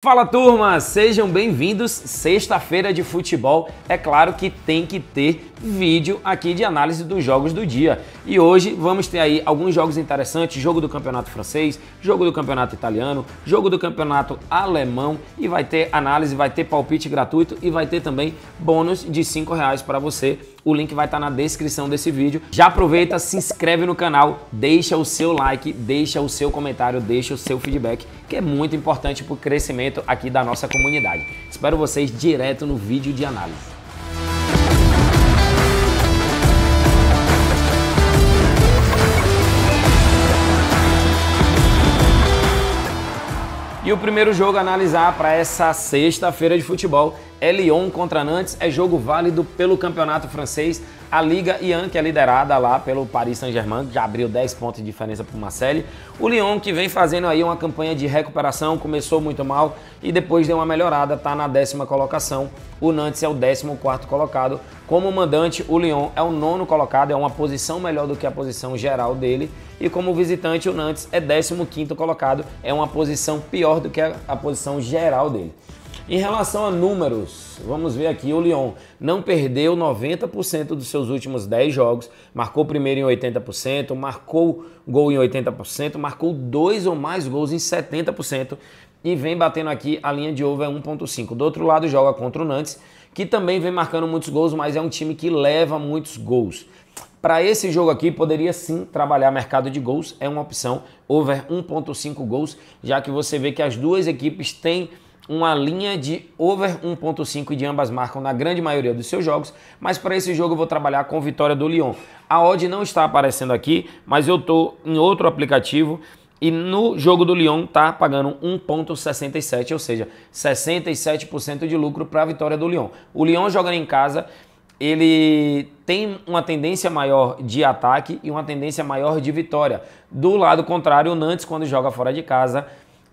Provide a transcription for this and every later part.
Fala turma, sejam bem-vindos. Sexta-feira de futebol, é claro que tem que ter vídeo aqui de análise dos jogos do dia. E hoje vamos ter aí alguns jogos interessantes: jogo do campeonato francês, jogo do campeonato italiano, jogo do campeonato alemão. E vai ter análise, vai ter palpite gratuito e vai ter também bônus de 5 reais para você o link vai estar tá na descrição desse vídeo. Já aproveita, se inscreve no canal, deixa o seu like, deixa o seu comentário, deixa o seu feedback, que é muito importante para o crescimento aqui da nossa comunidade. Espero vocês direto no vídeo de análise. E o primeiro jogo a analisar para essa sexta-feira de futebol é Lyon contra Nantes. É jogo válido pelo campeonato francês. A Liga Ian, que é liderada lá pelo Paris Saint-Germain, que já abriu 10 pontos de diferença para o Marseille. O Lyon, que vem fazendo aí uma campanha de recuperação, começou muito mal e depois deu uma melhorada, está na décima colocação. O Nantes é o 14 colocado. Como mandante, o Lyon é o nono colocado, é uma posição melhor do que a posição geral dele e como visitante o Nantes é 15º colocado, é uma posição pior do que a, posição geral dele. Em relação a números, vamos ver aqui o Lyon não perdeu 90% dos seus últimos 10 jogos, marcou primeiro em 80%, marcou gol em 80%, marcou dois ou mais gols em 70% e vem batendo aqui a linha de over é 1.5. Do outro lado joga contra o Nantes, que também vem marcando muitos gols, mas é um time que leva muitos gols. Para esse jogo aqui, poderia sim trabalhar mercado de gols, é uma opção, over 1.5 gols, já que você vê que as duas equipes têm uma linha de over 1.5 e de ambas marcam na grande maioria dos seus jogos, mas para esse jogo eu vou trabalhar com vitória do Lyon. A odd não está aparecendo aqui, mas eu estou em outro aplicativo e no jogo do Lyon tá pagando 1.67, ou seja, 67% de lucro para a vitória do Lyon. O Lyon jogando em casa ele tem uma tendência maior de ataque e uma tendência maior de vitória. Do lado contrário, o Nantes, quando joga fora de casa,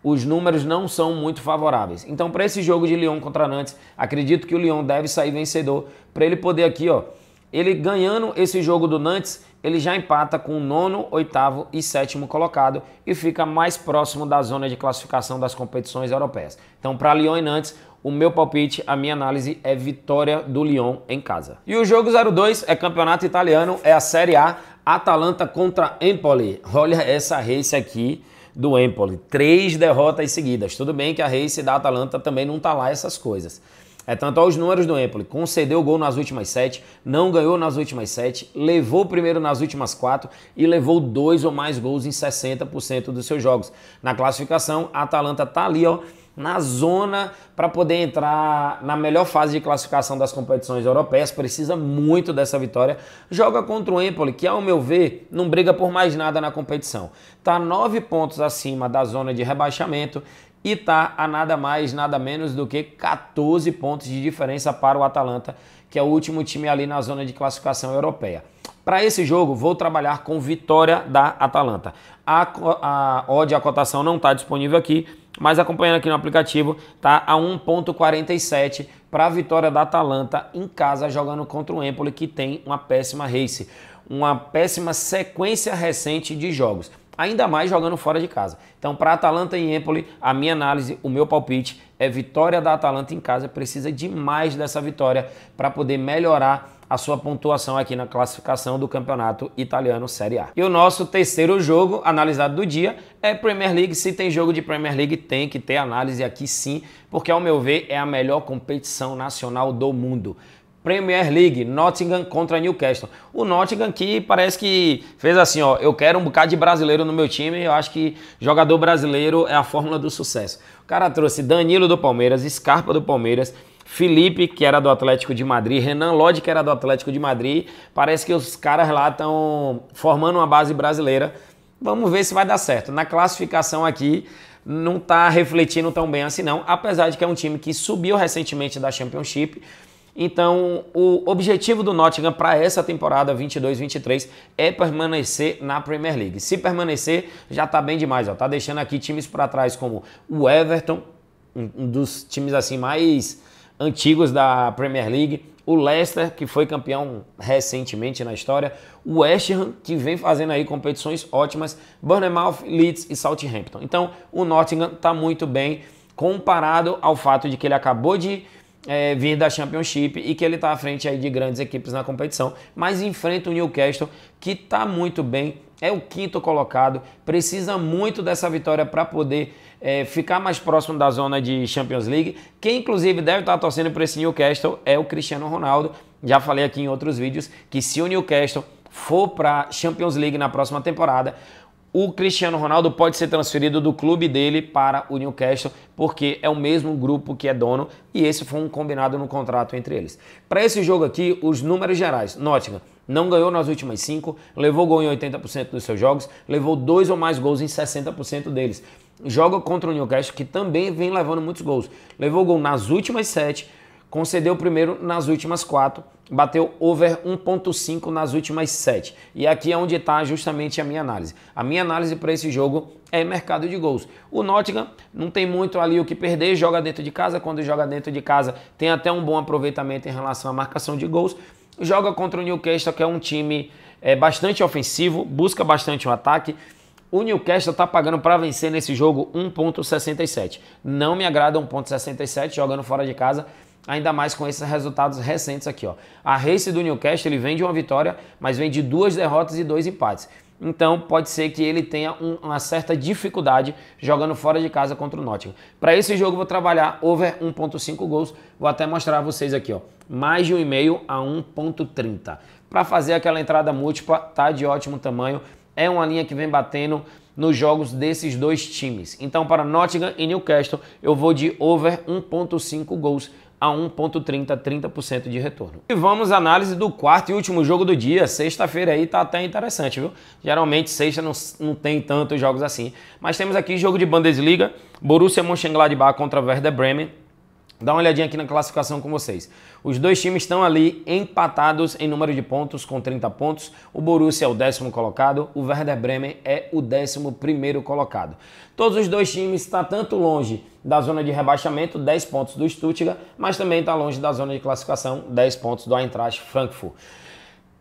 os números não são muito favoráveis. Então, para esse jogo de Lyon contra Nantes, acredito que o Lyon deve sair vencedor para ele poder aqui, ó, ele ganhando esse jogo do Nantes, ele já empata com o nono, oitavo e sétimo colocado e fica mais próximo da zona de classificação das competições europeias. Então, para Lyon e Nantes, o meu palpite, a minha análise é vitória do Lyon em casa. E o jogo 02 é campeonato italiano, é a Série A, Atalanta contra Empoli. Olha essa race aqui do Empoli. Três derrotas seguidas. Tudo bem que a race da Atalanta também não tá lá essas coisas. É tanto aos números do Empoli. Concedeu gol nas últimas sete, não ganhou nas últimas sete, levou o primeiro nas últimas quatro e levou dois ou mais gols em 60% dos seus jogos. Na classificação, a Atalanta está ali, ó, na zona para poder entrar na melhor fase de classificação das competições europeias, precisa muito dessa vitória. Joga contra o Empoli, que ao meu ver não briga por mais nada na competição. Tá nove pontos acima da zona de rebaixamento, e está a nada mais, nada menos do que 14 pontos de diferença para o Atalanta, que é o último time ali na zona de classificação europeia. Para esse jogo, vou trabalhar com vitória da Atalanta. A, a odd, a cotação não está disponível aqui, mas acompanhando aqui no aplicativo, tá a 1.47 para a vitória da Atalanta em casa jogando contra o Empoli, que tem uma péssima race, uma péssima sequência recente de jogos ainda mais jogando fora de casa. Então, para Atalanta e Empoli, a minha análise, o meu palpite é vitória da Atalanta em casa. Precisa demais dessa vitória para poder melhorar a sua pontuação aqui na classificação do campeonato italiano Série A. E o nosso terceiro jogo analisado do dia é Premier League. Se tem jogo de Premier League, tem que ter análise aqui sim, porque ao meu ver é a melhor competição nacional do mundo. Premier League, Nottingham contra Newcastle. O Nottingham que parece que fez assim, ó, eu quero um bocado de brasileiro no meu time, eu acho que jogador brasileiro é a fórmula do sucesso. O cara trouxe Danilo do Palmeiras, Scarpa do Palmeiras, Felipe, que era do Atlético de Madrid, Renan Lodge, que era do Atlético de Madrid. Parece que os caras lá estão formando uma base brasileira. Vamos ver se vai dar certo. Na classificação aqui, não está refletindo tão bem assim não, apesar de que é um time que subiu recentemente da Championship, então, o objetivo do Nottingham para essa temporada 22-23 é permanecer na Premier League. Se permanecer, já está bem demais, Está deixando aqui times para trás como o Everton, um dos times assim mais antigos da Premier League, o Leicester, que foi campeão recentemente na história, o West Ham, que vem fazendo aí competições ótimas, Bournemouth, Leeds e Southampton. Então, o Nottingham está muito bem comparado ao fato de que ele acabou de é, vir da Championship e que ele está à frente aí de grandes equipes na competição, mas enfrenta o Newcastle que está muito bem, é o quinto colocado, precisa muito dessa vitória para poder é, ficar mais próximo da zona de Champions League. Quem inclusive deve estar tá torcendo para esse Newcastle é o Cristiano Ronaldo. Já falei aqui em outros vídeos que se o Newcastle for para Champions League na próxima temporada, o Cristiano Ronaldo pode ser transferido do clube dele para o Newcastle, porque é o mesmo grupo que é dono e esse foi um combinado no contrato entre eles. Para esse jogo aqui, os números gerais: Nottingham não ganhou nas últimas cinco, levou gol em 80% dos seus jogos, levou dois ou mais gols em 60% deles. Joga contra o Newcastle, que também vem levando muitos gols. Levou gol nas últimas sete, Concedeu o primeiro nas últimas quatro, bateu over 1.5 nas últimas sete. E aqui é onde está justamente a minha análise. A minha análise para esse jogo é mercado de gols. O Nottingham não tem muito ali o que perder, joga dentro de casa. Quando joga dentro de casa, tem até um bom aproveitamento em relação à marcação de gols. Joga contra o Newcastle, que é um time é, bastante ofensivo, busca bastante o um ataque. O Newcastle está pagando para vencer nesse jogo 1.67. Não me agrada 1.67 jogando fora de casa ainda mais com esses resultados recentes aqui. Ó. A race do Newcastle ele vem de uma vitória, mas vem de duas derrotas e dois empates. Então pode ser que ele tenha um, uma certa dificuldade jogando fora de casa contra o Nottingham. Para esse jogo vou trabalhar over 1.5 gols. Vou até mostrar a vocês aqui, ó, mais de 1,5 a 1.30. Para fazer aquela entrada múltipla, tá de ótimo tamanho. É uma linha que vem batendo nos jogos desses dois times. Então para Nottingham e Newcastle eu vou de over 1.5 gols a 1.30, 30% de retorno. E vamos à análise do quarto e último jogo do dia. Sexta-feira aí tá até interessante, viu? Geralmente sexta não, não tem tantos jogos assim. Mas temos aqui jogo de Bundesliga, Borussia Mönchengladbach contra Werder Bremen. Dá uma olhadinha aqui na classificação com vocês. Os dois times estão ali empatados em número de pontos, com 30 pontos. O Borussia é o décimo colocado, o Werder Bremen é o décimo primeiro colocado. Todos os dois times estão tá tanto longe da zona de rebaixamento, 10 pontos do Stuttgart, mas também está longe da zona de classificação, 10 pontos do Eintracht Frankfurt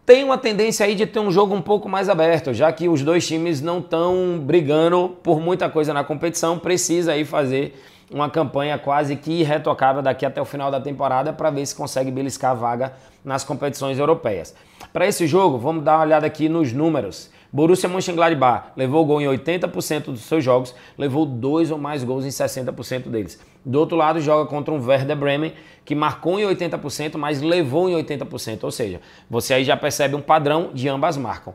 tem uma tendência aí de ter um jogo um pouco mais aberto, já que os dois times não estão brigando por muita coisa na competição, precisa aí fazer uma campanha quase que irretocável daqui até o final da temporada para ver se consegue beliscar a vaga nas competições europeias. Para esse jogo, vamos dar uma olhada aqui nos números. Borussia Mönchengladbach levou gol em 80% dos seus jogos, levou dois ou mais gols em 60% deles. Do outro lado, joga contra um Werder Bremen que marcou em 80%, mas levou em 80%, ou seja, você aí já percebe um padrão de ambas marcam.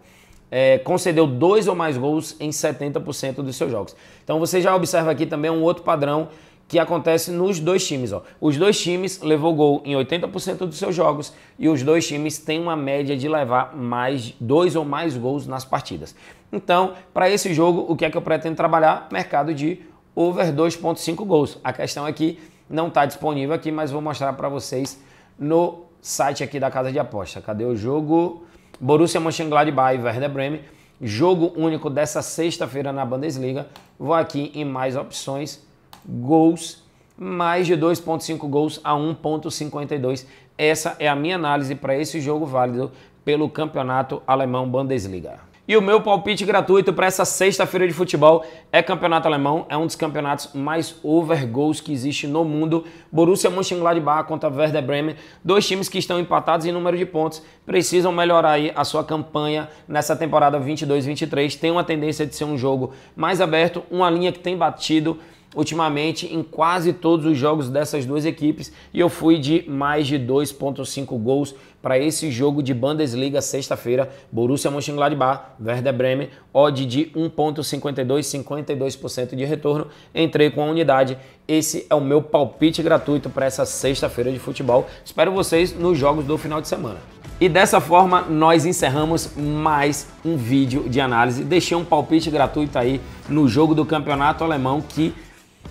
É, concedeu dois ou mais gols em 70% dos seus jogos. Então você já observa aqui também um outro padrão que acontece nos dois times. Ó. Os dois times levou gol em 80% dos seus jogos e os dois times têm uma média de levar mais dois ou mais gols nas partidas. Então, para esse jogo, o que é que eu pretendo trabalhar? Mercado de over 2.5 gols. A questão aqui é que não está disponível aqui, mas vou mostrar para vocês no site aqui da Casa de Aposta. Cadê o jogo? Borussia Mönchengladbach e Werder Bremen. Jogo único dessa sexta-feira na Bundesliga. Vou aqui em mais opções gols, mais de 2,5 gols a 1,52. Essa é a minha análise para esse jogo válido pelo campeonato alemão Bundesliga. E o meu palpite gratuito para essa sexta-feira de futebol é campeonato alemão, é um dos campeonatos mais over goals que existe no mundo. Borussia Mönchengladbach contra Werder Bremen, dois times que estão empatados em número de pontos, precisam melhorar aí a sua campanha nessa temporada 22-23. Tem uma tendência de ser um jogo mais aberto, uma linha que tem batido ultimamente em quase todos os jogos dessas duas equipes e eu fui de mais de 2.5 gols para esse jogo de Bundesliga sexta-feira, Borussia Mönchengladbach, Werder Bremen, odd de 1.52, 52% de retorno. Entrei com a unidade. Esse é o meu palpite gratuito para essa sexta-feira de futebol. Espero vocês nos jogos do final de semana. E dessa forma nós encerramos mais um vídeo de análise. Deixei um palpite gratuito aí no jogo do campeonato alemão que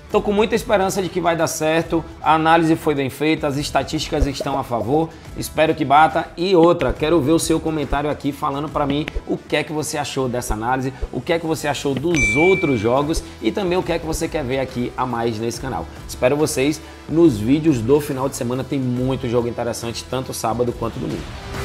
Estou com muita esperança de que vai dar certo. A análise foi bem feita, as estatísticas estão a favor. Espero que bata. E outra, quero ver o seu comentário aqui falando para mim o que é que você achou dessa análise, o que é que você achou dos outros jogos e também o que é que você quer ver aqui a mais nesse canal. Espero vocês nos vídeos do final de semana. Tem muito jogo interessante, tanto sábado quanto domingo.